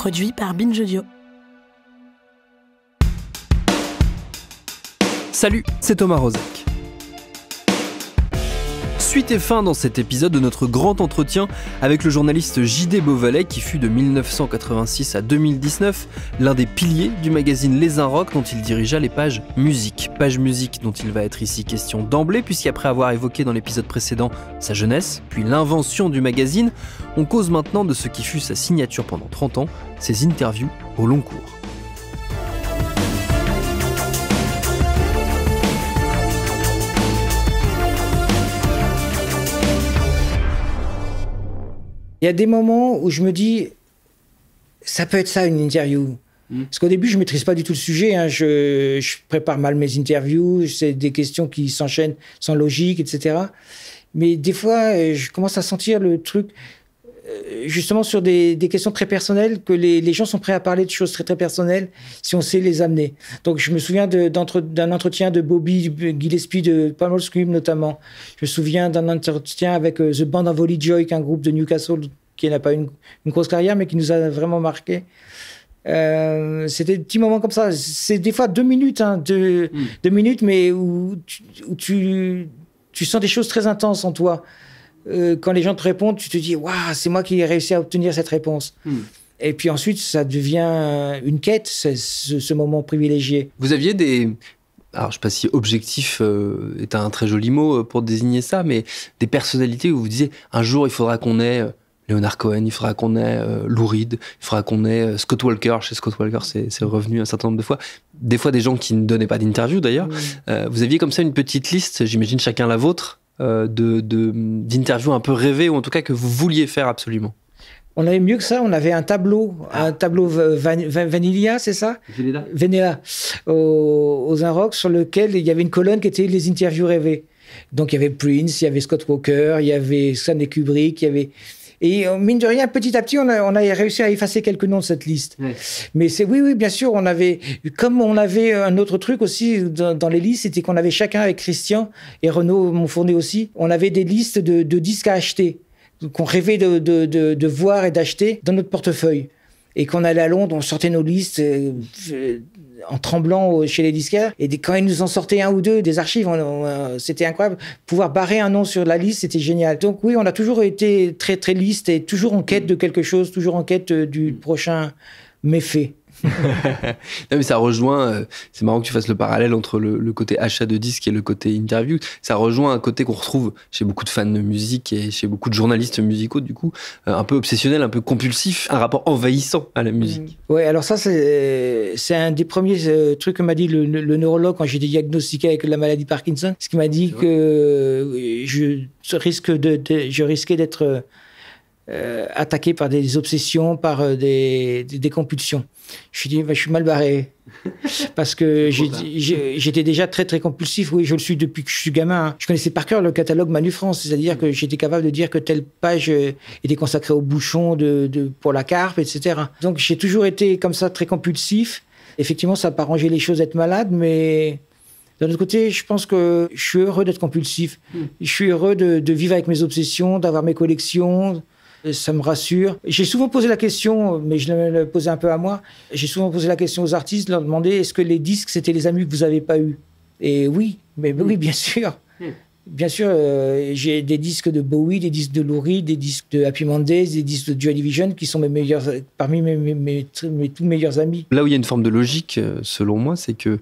Produit par Binge Salut, c'est Thomas Rozek. Suite et fin dans cet épisode de notre grand entretien avec le journaliste JD Beauvalet qui fut de 1986 à 2019 l'un des piliers du magazine Les Rock dont il dirigea les pages musique. Page musique dont il va être ici question d'emblée puisqu'après avoir évoqué dans l'épisode précédent sa jeunesse, puis l'invention du magazine, on cause maintenant de ce qui fut sa signature pendant 30 ans, ses interviews au long cours. Il y a des moments où je me dis, ça peut être ça une interview. Hmm. Parce qu'au début, je ne maîtrise pas du tout le sujet. Hein. Je, je, prépare mal mes interviews, c'est des questions qui s'enchaînent sans logique, etc. Mais des fois, euh, je commence à sentir le truc. Euh, justement sur des, questions très personnelles, que les, gens sont prêts à parler de choses très très personnelles si on sait les amener. Donc je me souviens d'un entretien de Bobby Gillespie de Palmer Scream notamment. Je me souviens d'un entretien avec euh, The Band of Holy Joy, qui un groupe de Newcastle qui n'a pas une, une, grosse carrière mais qui nous a vraiment marqué. Euh, c'était des petits moments comme ça. C'est des fois deux minutes, hein, hmm. deux, minutes, mais où tu sens des choses très intenses en toi. Euh, quand les gens te répondent, tu te dis Waouh, c'est moi qui ai réussi à obtenir cette réponse. Hmm. Et puis ensuite, ça devient une quête, ce, ce moment privilégié. Vous aviez des, alors je sais pas si objectif euh, est un très joli mot euh, pour désigner ça, mais des personnalités où vous disiez un jour il faudra qu'on ait Léonard Cohen, il faudra qu'on ait Lou Reed, il faudra qu'on ait Scott Walker. Chez Scott Walker, c'est revenu un certain nombre de fois. Des fois des gens qui ne donnaient pas d'interview d'ailleurs. Hmm. vous aviez comme ça une petite liste, j'imagine chacun la vôtre, euh, d'interviews de, un peu rêvées ou en tout cas que vous vouliez faire absolument on avait mieux que ça, on avait un tableau, ah. un tableau Vanilla, c'est ça Vanilla. Vanilla, aux, aux sur lequel il y avait une colonne qui était les interviews rêvées. Donc il y avait Prince, il y avait Scott Walker, il y avait Stanley Kubrick, il y avait et euh, mine de rien, petit à petit, on a, réussi à effacer quelques noms de cette liste. Mais c'est oui, oui, bien sûr, on avait, comme on avait un autre truc aussi dans, les listes, c'était qu'on avait chacun avec Christian et Renaud fourni aussi, on avait des listes de, disques à acheter, qu'on rêvait de, voir et d'acheter dans notre portefeuille et qu'on allait à Londres, on sortait nos listes. Euh, en tremblant chez les disquaires. Et quand ils nous en sortaient un ou deux des archives, euh, c'était incroyable. Pouvoir barrer un nom sur la liste, c'était génial. Donc oui, on a toujours été très très liste et toujours en quête de quelque chose, toujours en quête euh, du prochain méfait. non, mais ça rejoint, euh, c'est marrant que tu fasses le parallèle entre le, côté achat de disques et le côté interview. Ça rejoint un côté qu'on retrouve chez beaucoup de fans de musique et chez beaucoup de journalistes musicaux, du coup, euh, un peu obsessionnel, un peu compulsif, un rapport envahissant à la musique. Mmh. Ouais, alors ça, c'est un des premiers euh, trucs que m'a dit le, neurologue quand j'ai été diagnostiqué avec la maladie Parkinson, ce qui m'a dit que je, risque de, je risquais d'être euh, attaqué par des obsessions, par euh, des, compulsions. Je suis dit, bah, je suis mal barré. Parce que j'étais déjà très, très compulsif. Oui, je le suis depuis que je suis gamin. Hein. Je connaissais par cœur le catalogue Manu France. C'est-à-dire que j'étais capable de dire que telle page euh, était consacrée au bouchon de, pour la carpe, etc. Donc, j'ai toujours été comme ça, très compulsif. Effectivement, ça n'a pas rangé les choses d'être malade, mais d'un autre côté, je pense que je suis heureux d'être compulsif. Hmm. Je suis heureux de, de vivre avec mes obsessions, d'avoir mes collections. Euh, ça me rassure. J'ai souvent posé la question, mais je l'ai posé un peu à moi, j'ai souvent posé la question aux artistes, leur demander est-ce que les disques, c'était les amis que vous n'avez pas eus Et oui, mais oui, bien sûr. Hmm. Bien sûr, euh, j'ai des disques de Bowie, des disques de Lou des disques de Happy Mondays, des disques de Joy Division qui sont mes meilleurs, parmi mes, mes, tous meilleurs amis. Là où il y a une forme de logique, euh, selon moi, c'est que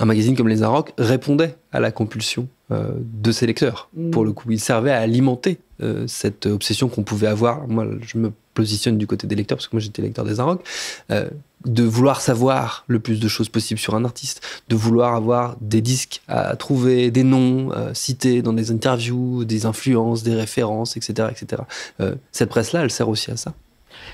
un magazine comme Les Arocs répondait à la compulsion euh, de ses lecteurs, mm. pour le coup. Il servait à alimenter euh, cette obsession qu'on pouvait avoir. Moi, je me positionne du côté des lecteurs, parce que moi j'étais lecteur des Inrocks, euh, de vouloir savoir le plus de choses possible sur un artiste, de vouloir avoir des disques à trouver, des noms cités dans des interviews, des influences, des références, etc. etc. cette presse-là, elle sert aussi à ça.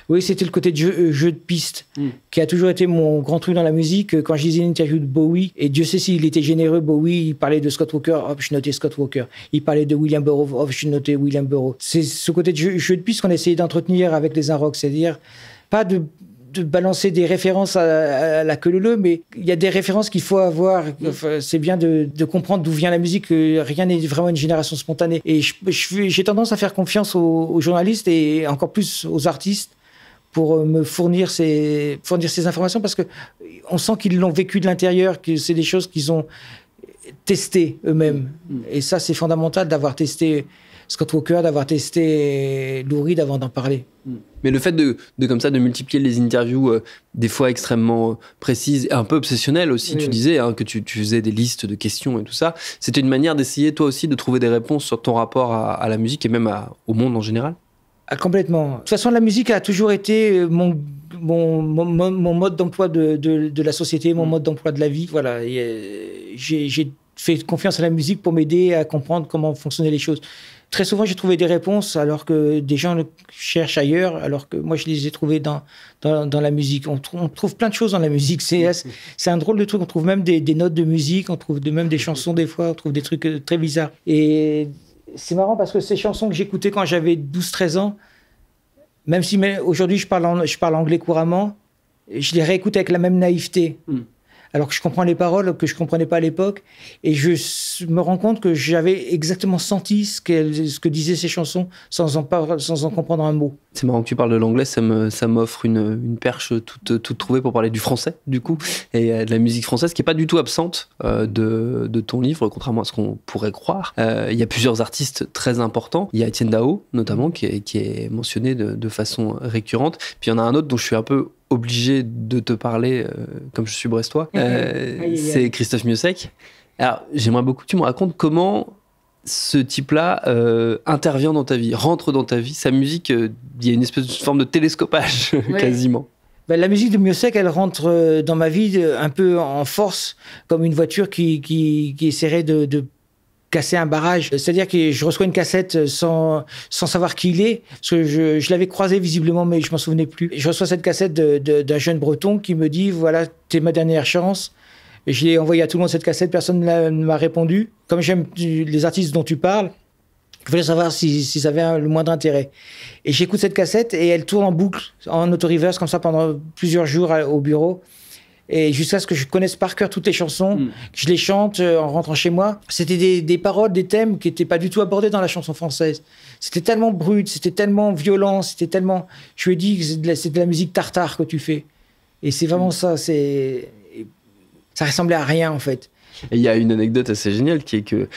Oui, c'était le côté de jeu, euh, de piste hmm. qui a toujours été mon grand truc dans la musique. Quand je disais une interview de Bowie, et Dieu sait s'il était généreux, Bowie, il parlait de Scott Walker, hop, je notais Scott Walker. Il parlait de William Burroughs, hop, je notais William Burroughs. C'est ce côté de jeu, de piste qu'on essayait d'entretenir avec les unrocks. c'est-à-dire pas de de balancer des références à, la queue leu, mais il y a des références qu'il faut avoir. Mm. c'est bien de, comprendre d'où vient la musique. Rien n'est vraiment une génération spontanée. Et j'ai tendance à faire confiance aux, journalistes et encore plus aux artistes pour euh, me fournir ces, fournir ces informations parce qu'on euh, sent qu'ils l'ont vécu de l'intérieur, que c'est des choses qu'ils ont testées eux-mêmes. Mm. Et ça, c'est fondamental d'avoir testé Scott Walker, d'avoir testé Lou avant d'en parler. Mm. Mais le fait de, comme ça de multiplier les interviews euh, des fois extrêmement précises, et un peu obsessionnelles aussi, tu disais hein, que tu, faisais des listes de questions et tout ça, c'était une manière d'essayer toi aussi de trouver des réponses sur ton rapport à, la musique et même au monde en général ah, Complètement. De toute façon, la musique a toujours été euh, mon, mon, mon, mode d'emploi de, la société, mon mm. mode d'emploi de la vie. Voilà, euh, j'ai fait confiance à la musique pour m'aider à comprendre comment fonctionnaient les choses très souvent, j'ai trouvé des réponses alors que des gens le cherchent ailleurs, alors que moi, je les ai trouvées dans, dans, la musique. On, trouve plein de choses dans la musique. C'est un drôle de truc. On trouve même des, notes de musique, on trouve même des chansons des fois, on trouve des trucs euh, très bizarres. Et c'est marrant parce que ces chansons que j'écoutais quand j'avais 12-13 ans, même si aujourd'hui je parle, je parle anglais couramment, je les réécoute avec la même naïveté. Hmm alors que je comprends les paroles que je comprenais pas à l'époque. Et je me rends compte que j'avais exactement senti ce, ce que disaient ces chansons sans en, sans en comprendre un mot. C'est marrant que tu parles de l'anglais, ça m'offre ça une, une, perche toute, toute, trouvée pour parler du français, du coup, et euh, de la musique française qui n'est pas du tout absente euh, de, de, ton livre, contrairement à ce qu'on pourrait croire. Euh, il y a plusieurs artistes très importants. Il y a Étienne Dao, notamment, qui est, qui est mentionné de, de façon récurrente. Puis il y en a un autre dont je suis un peu obligé de te parler, euh, comme je suis brestois, euh, c'est Christophe Miossec. Alors, j'aimerais beaucoup que tu me racontes comment ce type-là euh, intervient dans ta vie, rentre dans ta vie. Sa musique, il y a une espèce de forme de télescopage, quasiment. Bah, la musique de Miossec, elle rentre dans ma vie un peu en force, comme une voiture qui, qui, qui essaierait de casser un barrage. C'est-à-dire que je reçois une cassette sans, sans savoir qui il est, parce que je, l'avais croisé visiblement, mais je m'en souvenais plus. Je reçois cette cassette d'un jeune breton qui me dit, voilà, t'es ma dernière chance. Je l'ai envoyé à tout le monde cette cassette, personne ne m'a répondu. Comme j'aime les artistes dont tu parles, je voulais savoir si, si ça avait le moindre intérêt. Et j'écoute cette cassette et elle tourne en boucle, en auto-reverse, comme ça, pendant plusieurs jours euh, au bureau et jusqu'à ce que je connaisse par cœur toutes les chansons, que hmm. je les chante euh, en rentrant chez moi. C'était des, paroles, des thèmes qui n'étaient pas du tout abordés dans la chanson française. C'était tellement brut, c'était tellement violent, c'était tellement. Je lui ai dit que c'est de, la musique tartare que tu fais. Et c'est vraiment hmm. ça, c'est. Ça ressemblait à rien en fait. il y a une anecdote assez géniale qui est que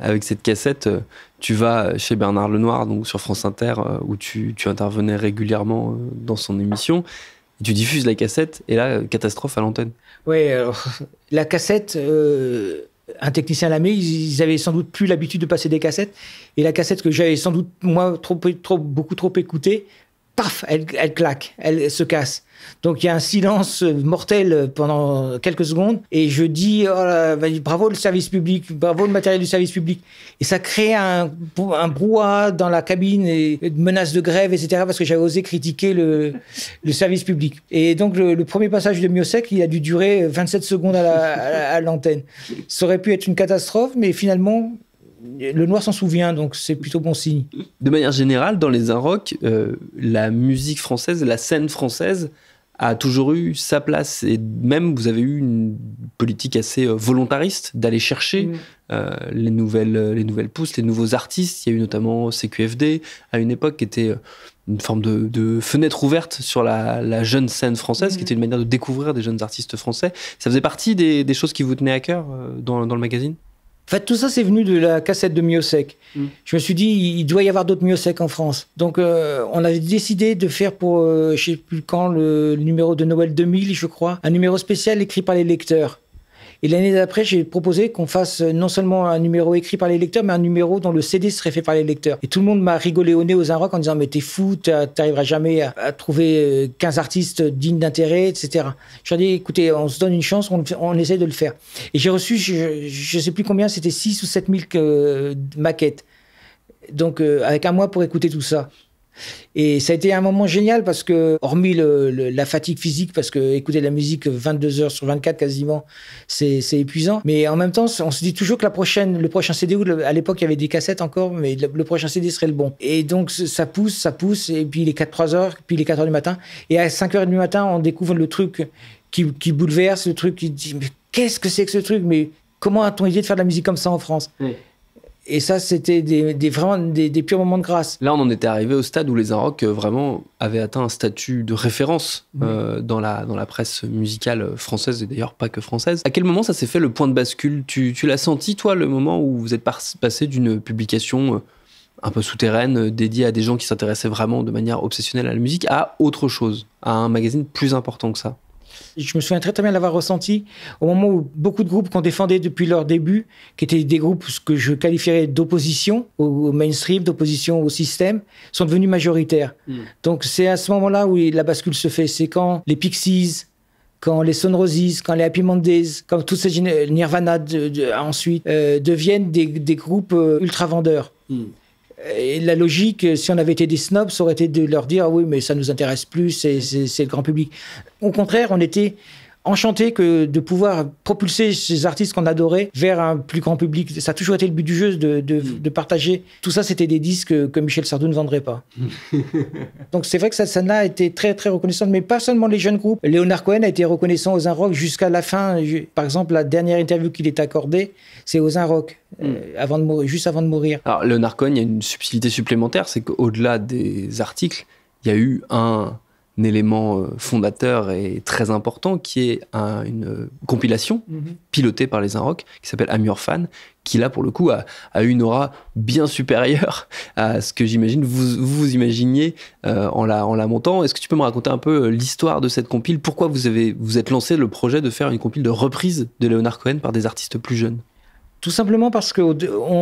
avec cette cassette, euh, tu vas chez Bernard Lenoir, donc sur France Inter, euh, où tu, tu intervenais régulièrement dans son émission tu diffuses la cassette et là, catastrophe à l'antenne. Oui, la cassette, euh, un technicien l'a mis, ils, avaient sans doute plus l'habitude de passer des cassettes. Et la cassette que j'avais sans doute, moi, trop, trop, beaucoup trop écoutée, paf, elle, claque, elle se casse. Donc il y a un silence mortel pendant quelques secondes et je dis oh bravo le service public, bravo le matériel du service public. Et ça crée un, un brouhaha dans la cabine et une menace de grève, etc. parce que j'avais osé critiquer le, service public. Et donc le, premier passage de Miosec, il a dû durer 27 secondes à l'antenne. ça aurait pu être une catastrophe, mais finalement, le noir s'en souvient, donc c'est plutôt bon signe. De manière générale, dans les Inrocks, euh, la musique française, la scène française a toujours eu sa place. Et même, vous avez eu une politique assez euh, volontariste d'aller chercher mm. euh, les, nouvelles, les nouvelles pousses, les nouveaux artistes. Il y a eu notamment CQFD, à une époque qui était une forme de, fenêtre ouverte sur la, jeune scène française, mm. qui était une manière de découvrir des jeunes artistes français. Ça faisait partie des, choses qui vous tenaient à cœur dans le magazine en fait, tout ça, c'est venu de la cassette de Miosec. Mm. Je me suis dit, il doit y avoir d'autres Miosec en France. Donc, euh, on avait décidé de faire pour, euh, je ne sais plus quand, le numéro de Noël 2000, je crois, un numéro spécial écrit par les lecteurs. Et l'année d'après, j'ai proposé qu'on fasse euh, non seulement un numéro écrit par les lecteurs, mais un numéro dont le CD serait fait par les lecteurs. Et tout le monde m'a rigolé au nez aux un en disant Mais t'es fou, t'arriveras jamais à, trouver 15 euh, artistes dignes d'intérêt, etc. Je leur ai dit Écoutez, on se donne une chance, on, essaie de le faire. Et j'ai reçu, je ne sais plus combien, c'était 6 ou 7 000 que, maquettes. Donc, euh, avec un mois pour écouter tout ça. Et ça a été un moment génial parce que, hormis la fatigue physique, parce que écouter de la musique 22 heures sur 24 quasiment, c'est épuisant. Mais en même temps, on se dit toujours que la prochaine, le prochain CD, à l'époque il y avait des cassettes encore, mais le, prochain CD serait le bon. Et donc ça pousse, ça pousse, et puis les 4-3 heures, puis les 4 heures du matin. Et à 5 heures du matin, on découvre le truc qui, bouleverse, le truc qui dit, mais qu'est-ce que c'est que ce truc Mais comment a-t-on idée de faire de la musique comme ça en France et ça, c'était des, vraiment des, des, purs moments de grâce. Là, on en était arrivé au stade où les Inrocks euh, vraiment avaient atteint un statut de référence euh, dans, la, dans la presse musicale française, et d'ailleurs pas que française. À quel moment ça s'est fait le point de bascule tu l'as senti, toi, le moment où vous êtes passé d'une publication euh, un peu souterraine, dédiée à des gens qui s'intéressaient vraiment de manière obsessionnelle à la musique, à autre chose, à un magazine plus important que ça je me souviens très très bien l'avoir ressenti au moment où beaucoup de groupes qu'on défendait depuis leur début, qui étaient des groupes que je qualifierais d'opposition au, mainstream, d'opposition au système, sont devenus majoritaires. Hmm. Donc c'est à ce moment-là où la bascule se fait. C'est quand les Pixies, quand les Son quand les Happy Mondays, quand toutes ces Nirvana de, ensuite euh, deviennent des, groupes euh, ultra vendeurs. Hmm la logique, euh, si on avait été des snobs, ça aurait été de leur dire ah oui, mais ça nous intéresse plus, c'est le grand public. Au contraire, on était enchanté que de pouvoir propulser ces artistes qu'on adorait vers un plus grand public. Ça a toujours été le but du jeu de, hmm. partager. Tout ça, c'était des disques que Michel Sardou ne vendrait pas. Donc c'est vrai que cette scène-là a été très très reconnaissante, mais pas seulement les jeunes groupes. Léonard Cohen a été reconnaissant aux Un Rock jusqu'à la fin. Par exemple, la dernière interview qu'il est accordée, c'est aux Un Rock, euh, hmm. avant de mourir, juste avant de mourir. Alors Léonard Cohen, il y a une subtilité supplémentaire, c'est qu'au-delà des articles, il y a eu un un élément euh, fondateur et très important qui est une compilation mhm. pilotée par les Inrock qui s'appelle Amurfan, Fan, qui là pour le coup a, une aura bien supérieure à ce que j'imagine vous vous imaginiez euh, en, la, montant. Est-ce que tu peux me raconter un peu euh, l'histoire de cette compile Pourquoi vous avez vous êtes lancé le projet de faire une compile de reprise de Leonard Cohen par des artistes plus jeunes tout simplement parce qu'on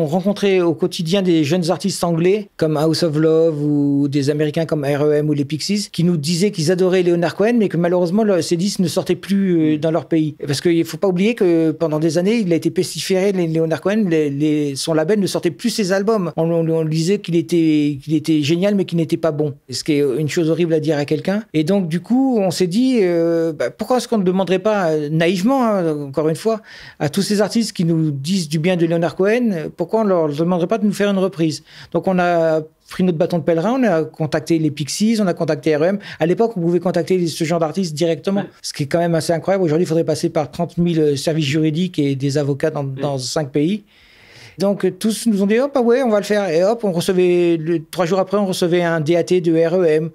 rencontrait au quotidien des jeunes artistes anglais comme House of Love ou des Américains comme REM ou les Pixies qui nous disaient qu'ils adoraient Leonard Cohen mais que malheureusement ces disques ne sortaient plus euh, dans leur pays. Parce qu'il ne faut pas oublier que pendant des années il a été pestiféré, Leonard Cohen, les, son label ne sortait plus ses albums. On, on, disait qu'il était, qu'il était génial mais qu'il n'était pas bon. Ce qui est une chose horrible à dire à quelqu'un. Et donc du coup on s'est dit euh, bah, pourquoi est-ce qu'on ne demanderait pas euh, naïvement, hein, encore une fois, à tous ces artistes qui nous disent du bien de Leonard Cohen, pourquoi on ne leur demanderait pas de nous faire une reprise Donc on a pris notre bâton de pèlerin, on a contacté les Pixies, on a contacté R.E.M. À l'époque, on pouvait contacter ce genre d'artistes directement, ce qui est quand même assez incroyable. Aujourd'hui, il faudrait passer par 30 000 euh, services juridiques et des avocats dans, 5 cinq pays. Donc euh, tous nous ont dit hop, ah ouais, on va le faire. Et hop, on recevait, le, trois jours après, on recevait un DAT de REM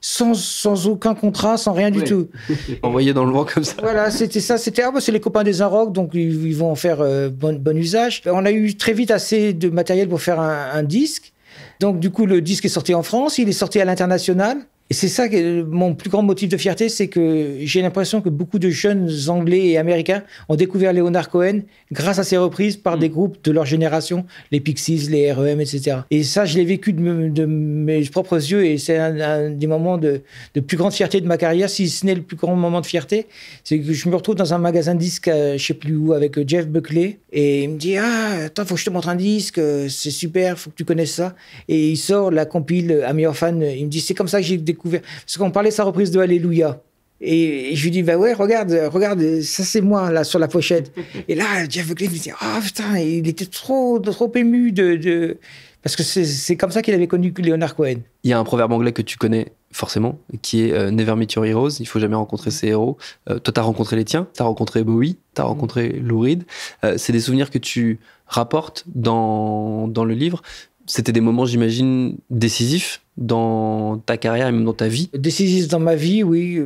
sans, aucun contrat, sans rien du tout. Envoyé dans le vent comme ça. Voilà, c'était ça. C'était, ah, bah, c'est les copains des Inrocks, donc ils, vont en faire euh, bon, usage. On a eu très vite assez de matériel pour faire un disque. Donc, du coup, le disque est sorti en France, il est sorti à l'international. Et c'est ça que mon plus grand motif de fierté, c'est que j'ai l'impression que beaucoup de jeunes Anglais et Américains ont découvert Leonard Cohen grâce à ses reprises par mm. des groupes de leur génération, les Pixies, les REM, etc. Et ça, je l'ai vécu de, mes propres yeux et c'est un, des moments de, plus grande fierté de ma carrière, si ce n'est le plus grand moment de fierté. C'est que je me retrouve dans un magasin de disques, à, euh, je sais plus où, avec euh, Jeff Buckley et il me dit Ah, attends, faut que je te montre un disque, euh, c'est super, faut que tu connaisses ça. Et il sort la compile à meilleur Fan. Il me dit C'est comme ça que j'ai parce qu'on parlait de sa reprise de Alléluia. Et je lui dis, bah ouais, regarde, regarde, ça c'est moi, là, sur la pochette. Et là, Jeff Buckley me dit, ah, putain, il était trop, trop ému de. Parce que c'est comme ça qu'il avait connu Leonard Cohen. Il y a un proverbe anglais que tu connais forcément, qui est euh, Never meet your heroes, il faut jamais rencontrer ses héros. Euh, toi, tu as rencontré les tiens, tu as rencontré Bowie, tu as mm-hmm. rencontré Lou Reed. Euh, c'est des souvenirs que tu rapportes dans, dans le livre, c'était des moments, j'imagine, décisifs dans ta carrière et même dans ta vie Décisifs dans ma vie, oui,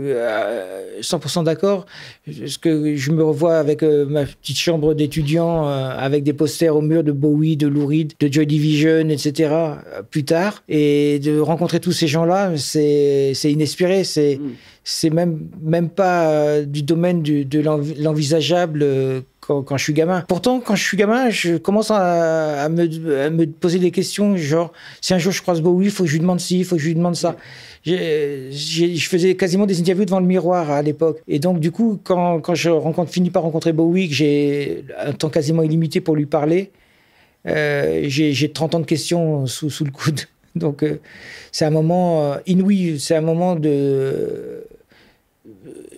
100% euh, d'accord. Ce que je me revois avec euh, ma petite chambre d'étudiant, euh, avec des posters au mur de Bowie, de Lou Reed, de Joy Division, etc. plus tard, et de rencontrer tous ces gens-là, c'est inespéré, mm. c'est même même pas du domaine de l'envisageable quand, je suis gamin. Pourtant, quand je suis gamin, je commence à, me, me, poser des questions, genre, si un jour je croise Bowie, il faut que je lui demande ci, il faut que je lui demande ça. je faisais quasiment des interviews devant le miroir à l'époque. Et donc, du coup, quand, je rencontre, finis par rencontrer Bowie, que j'ai un temps quasiment illimité pour lui parler, euh, j'ai 30 ans de questions sous, le coude. Donc, euh, c'est un moment euh, inouï, c'est un moment de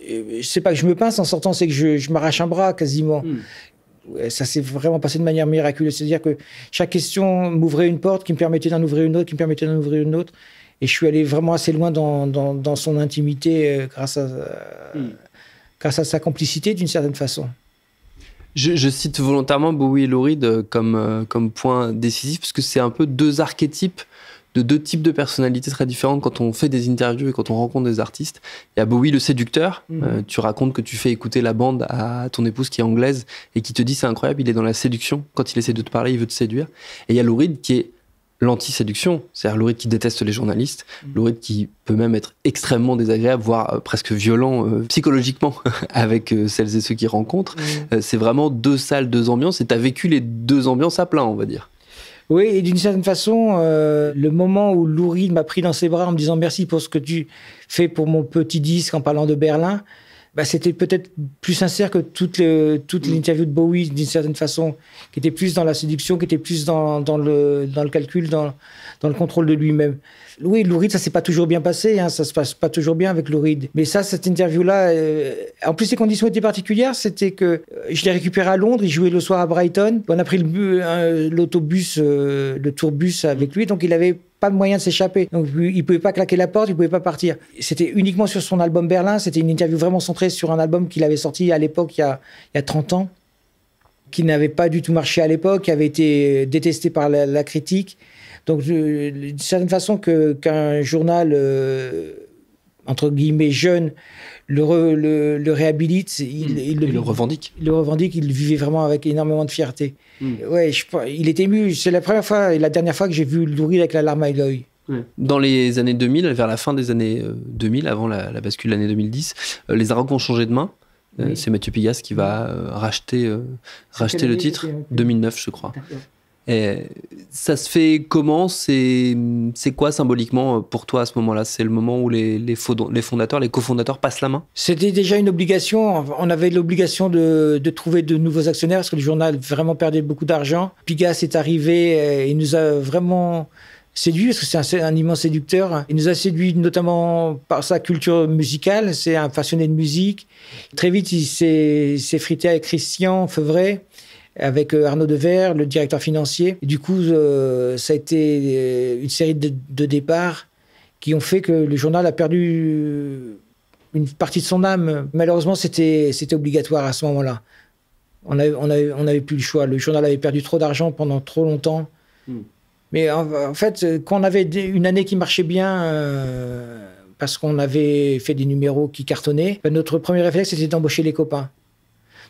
je sais pas que je me pince en sortant, c'est que je, m'arrache un bras quasiment. Hmm. ça s'est vraiment passé de manière miraculeuse. C'est-à-dire que chaque question m'ouvrait une porte qui me permettait d'en ouvrir une autre, qui me permettait d'en ouvrir une autre. Et je suis allé vraiment assez loin dans, son intimité euh, grâce, à, euh, hmm. grâce à sa complicité d'une certaine façon. Je, cite volontairement Bowie et Lauride comme, euh, comme point décisif parce que c'est un peu deux archétypes de deux types de personnalités très différentes quand on fait des interviews et quand on rencontre des artistes. Il y a Bowie, le séducteur. Mm. Euh, tu racontes que tu fais écouter la bande à ton épouse qui est anglaise et qui te dit c'est incroyable, il est dans la séduction. Quand il essaie de te parler, il veut te séduire. Et il y a Lou qui est l'anti-séduction, c'est-à-dire qui déteste les journalistes, mm. louride qui peut même être extrêmement désagréable, voire euh, presque violent euh, psychologiquement avec celles et ceux qu'il rencontre. Mm. c'est vraiment deux salles, deux ambiances, et tu as vécu les deux ambiances à plein, on va dire. Oui, et d'une certaine façon, euh, le moment où Louride m'a pris dans ses bras en me disant merci pour ce que tu fais pour mon petit disque en parlant de Berlin, bah, c'était peut-être plus sincère que toute mm. l'interview de Bowie, d'une certaine façon, qui était plus dans la séduction, qui était plus dans, le, calcul, dans, dans le contrôle de lui-même. Oui, Louride, ça s'est pas toujours bien passé, hein, ça se passe pas toujours bien avec Louride. Mais ça, cette interview-là, euh, en plus, les conditions étaient particulières, c'était que euh, je l'ai récupéré à Londres, il jouait le soir à Brighton, on a pris euh, l'autobus, le, l'autobus, le tourbus avec lui, donc il avait pas de moyen de s'échapper. Donc il pouvait pas claquer la porte, il pouvait pas partir. C'était uniquement sur son album Berlin, c'était une interview vraiment centrée sur un album qu'il avait sorti à l'époque, il, y a, il y a 30 ans, qui n'avait pas du tout marché à l'époque, qui avait été détesté par la, critique. Donc d'une certaine façon que, qu'un journal... Euh, entre guillemets, jeune, le, réhabilite. Il, hmm. le, revendique. Il le revendique, il vivait vraiment avec énormément de fierté. Hmm. Ouais, il est ému. C'est la première fois et la dernière fois que j'ai vu Louride avec la larme à l'œil. Dans les années 2000, vers la fin des années 2000, euh, avant la, bascule de l'année 2010, euh, les Arocs ont changé de main. Euh, c'est Mathieu Pigas qui va racheter le titre, 2009 je crois ça se fait comment C'est quoi symboliquement euh, pour toi à ce moment-là C'est le moment où les, les, fondateurs, les cofondateurs passent la main C'était déjà une obligation. On avait l'obligation de, trouver de nouveaux actionnaires parce que le journal vraiment perdait beaucoup d'argent. Pigas est arrivé et il nous a vraiment séduit parce que c'est un, immense séducteur. Il nous a séduit notamment par sa culture musicale. C'est un passionné de musique. Très vite, il s'est frité avec Christian Feuvret avec euh, Arnaud Dever, le directeur financier. du coup, euh, ça a été euh, une série de, départs qui ont fait que le journal a perdu une partie de son âme. Malheureusement, c'était obligatoire à ce moment-là. On n'avait plus le choix. Le journal avait perdu trop d'argent pendant trop longtemps. Hmm. Mais en, fait, quand on avait une année qui marchait bien, parce qu'on avait fait des numéros qui cartonnaient, ben, notre premier réflexe, c'était d'embaucher les copains.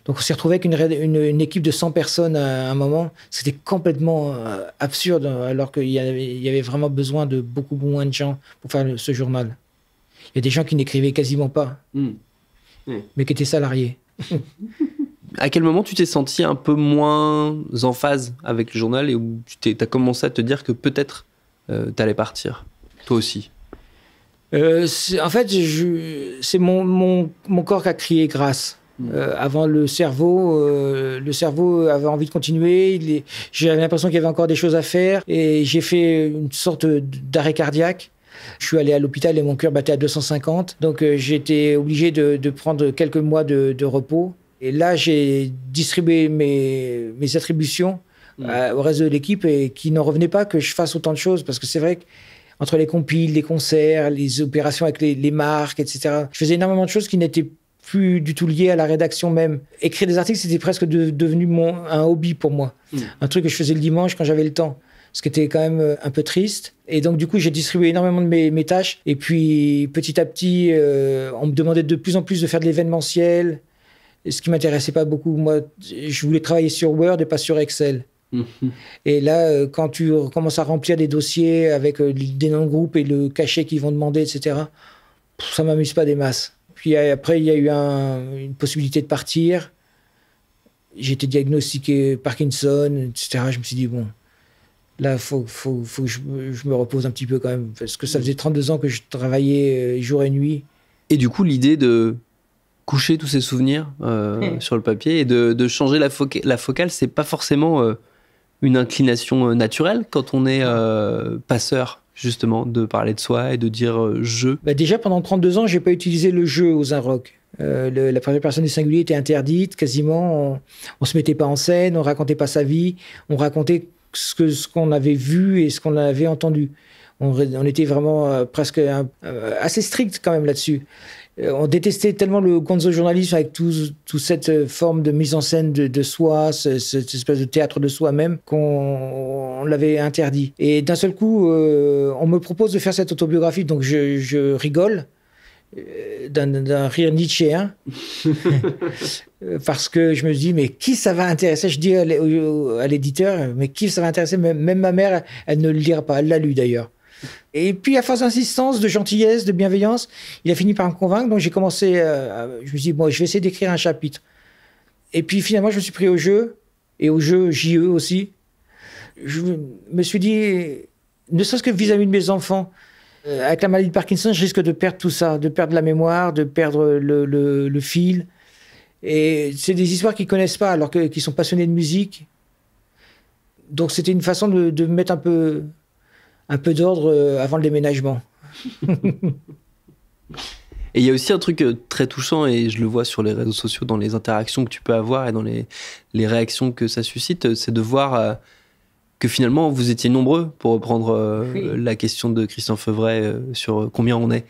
Donc on s'est retrouvé avec une, équipe de 100 personnes à, un moment. C'était complètement euh, absurde, alors qu'il y, avait vraiment besoin de beaucoup moins de gens pour faire ce journal. Il y a des gens qui n'écrivaient quasiment pas, hmm. mais qui étaient salariés. à quel moment tu t'es senti un peu moins en phase avec le journal et où tu as commencé à te dire que peut-être euh, tu allais partir, toi aussi euh, En fait, c'est mon corps qui a crié grâce. Mm. Euh, avant le cerveau, euh, le cerveau avait envie de continuer. J'avais l'impression qu'il y avait encore des choses à faire et j'ai fait une sorte d'arrêt cardiaque. Je suis allé à l'hôpital et mon cœur battait à 250. Donc euh, j'étais obligé de, prendre quelques mois de, repos. Et là, j'ai distribué mes, mes attributions mm. au reste de l'équipe et qui n'en revenait pas que je fasse autant de choses parce que c'est vrai que entre les compiles, les concerts, les opérations avec les, les marques, etc. Je faisais énormément de choses qui n'étaient plus du tout lié à la rédaction même. Écrire des articles, c'était presque devenu mon, un hobby pour moi. Mm. Un truc que je faisais le dimanche quand j'avais le temps. Ce qui était quand même euh, un peu triste. Et donc, du coup, j'ai distribué énormément de mes, tâches. Et puis, petit à petit, euh, on me demandait de plus en plus de faire de l'événementiel. Ce qui m'intéressait pas beaucoup. Moi, je voulais travailler sur Word et pas sur Excel. Mm-hmm. Et là, euh, quand tu commences à remplir des dossiers avec des noms de groupe et le cachet qu'ils vont demander, etc., ça m'amuse pas des masses. Puis euh, après, il y a eu une possibilité de partir. J'ai été diagnostiqué Parkinson, etc. Je me suis dit, bon, là, il faut, faut, faut, que je, me repose un petit peu quand même, parce que ça faisait 32 ans que je travaillais euh, jour et nuit. Et du coup, l'idée de coucher tous ces souvenirs euh, hmm. sur le papier et de, de changer la, focale, la focale, c'est pas forcément une inclination naturelle quand on est passeur justement de parler de soi et de dire euh, je bah Déjà, pendant 32 ans, j'ai pas utilisé le jeu aux Inrocks. Euh, la première personne du singulier était interdite, quasiment. On, se mettait pas en scène, on racontait pas sa vie, on racontait ce que ce qu'on avait vu et ce qu'on avait entendu. On, était vraiment euh, presque assez strict quand même là-dessus. Euh, on détestait tellement le gonzo journaliste avec toute tout cette euh, forme de mise en scène de, soi, cette espèce de théâtre de soi-même, qu'on l'avait interdit. Et d'un seul coup, euh, on me propose de faire cette autobiographie, donc je, rigole d'un rire nietzschéen, parce que je me dis, mais qui ça va intéresser Je dis à l'éditeur, mais qui ça va intéresser même, ma mère, elle, elle ne le lira pas, elle l'a lu d'ailleurs. Et puis, à force d'insistance, de gentillesse, de bienveillance, il a fini par me convaincre. Donc, j'ai commencé. Euh, je me suis dit, bon, je vais essayer d'écrire un chapitre. Et puis, finalement, je me suis pris au jeu, et au jeu JE aussi. Je me suis dit, ne serait-ce que vis-à-vis de mes enfants, euh, avec la maladie de Parkinson, je risque de perdre tout ça, de perdre la mémoire, de perdre le, le, le fil. Et c'est des histoires qu'ils connaissent pas, alors qu'ils sont passionnés de musique. Donc c'était une façon de, de mettre un peu un peu d'ordre euh, avant le déménagement. Et il y a aussi un truc euh, très touchant, et je le vois sur les réseaux sociaux, dans les interactions que tu peux avoir et dans les, réactions que ça suscite, c'est de voir euh, que finalement vous étiez nombreux, pour reprendre la question de Christian Fevray sur combien on est.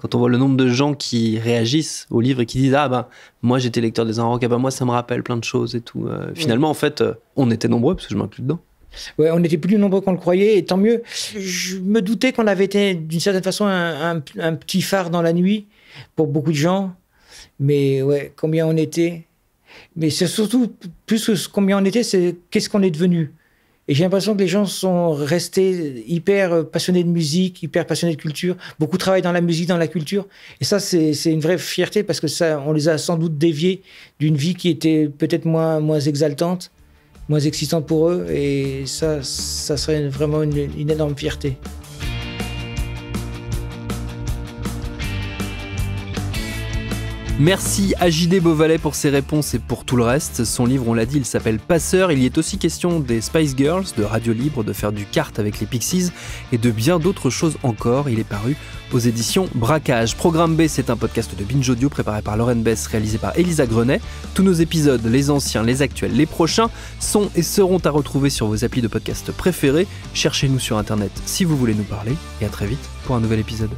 quand on voit le nombre de gens qui réagissent au livre et qui disent Ah ben, moi j'étais lecteur des Inrocks, ah ben moi ça me rappelle plein de choses et tout. finalement, en fait, on était nombreux, parce que je m'inclus dedans on était plus nombreux qu'on le croyait, et tant mieux. Je me doutais qu'on avait été, d'une certaine façon, un, petit phare dans la nuit pour beaucoup de gens. Mais ouais, combien on était. Mais c'est surtout, plus que combien on était, c'est qu'est-ce qu'on est devenu. Et j'ai l'impression que les gens sont restés hyper passionnés de musique, hyper passionnés de culture. Beaucoup travaillent dans la musique, dans la culture. Et ça, c'est une vraie fierté parce que ça, on les a sans doute déviés d'une vie qui était peut-être moins, moins exaltante moins excitant pour eux. Et ça, ça serait vraiment une, une énorme fierté. Merci à JD Beauvalet pour ses réponses et pour tout le reste. Son livre, on l'a dit, il s'appelle Passeur. Il y est aussi question des Spice Girls, de Radio Libre, de faire du kart avec les Pixies et de bien d'autres choses encore. Il est paru aux éditions Braquage. Programme B, c'est un podcast de Binge Audio préparé par Lauren Bess, réalisé par Elisa Grenet. Tous nos épisodes, les anciens, les actuels, les prochains, sont et seront à retrouver sur vos applis de podcast préférés. Cherchez-nous sur Internet si vous voulez nous parler et à très vite pour un nouvel épisode.